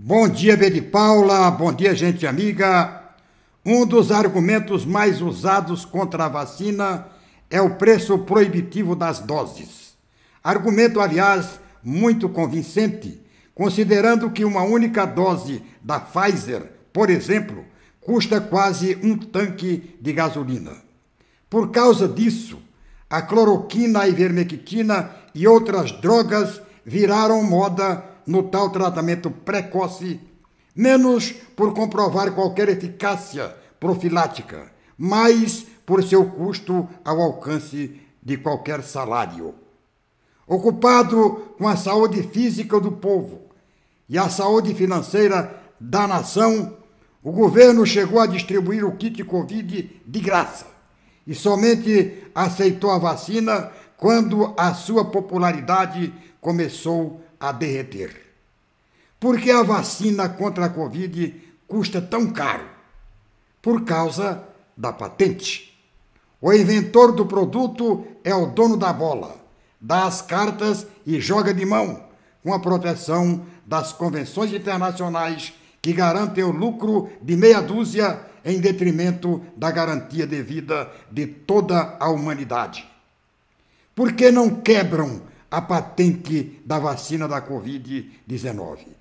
Bom dia, Bede Paula. Bom dia, gente amiga. Um dos argumentos mais usados contra a vacina é o preço proibitivo das doses. Argumento, aliás, muito convincente, considerando que uma única dose da Pfizer, por exemplo, custa quase um tanque de gasolina. Por causa disso, a cloroquina, a ivermectina e outras drogas viraram moda no tal tratamento precoce, menos por comprovar qualquer eficácia profilática, mais por seu custo ao alcance de qualquer salário. Ocupado com a saúde física do povo e a saúde financeira da nação, o governo chegou a distribuir o kit Covid de graça e somente aceitou a vacina quando a sua popularidade começou a derreter. Por que a vacina contra a Covid custa tão caro? Por causa da patente. O inventor do produto é o dono da bola, dá as cartas e joga de mão, com a proteção das convenções internacionais que garantem o lucro de meia dúzia em detrimento da garantia de vida de toda a humanidade. Por que não quebram a patente da vacina da Covid-19?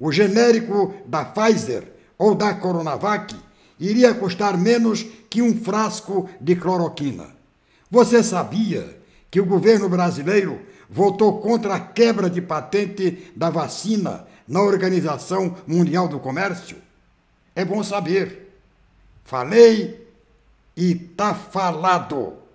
O genérico da Pfizer ou da Coronavac iria custar menos que um frasco de cloroquina. Você sabia que o governo brasileiro votou contra a quebra de patente da vacina na Organização Mundial do Comércio? É bom saber. Falei e tá falado.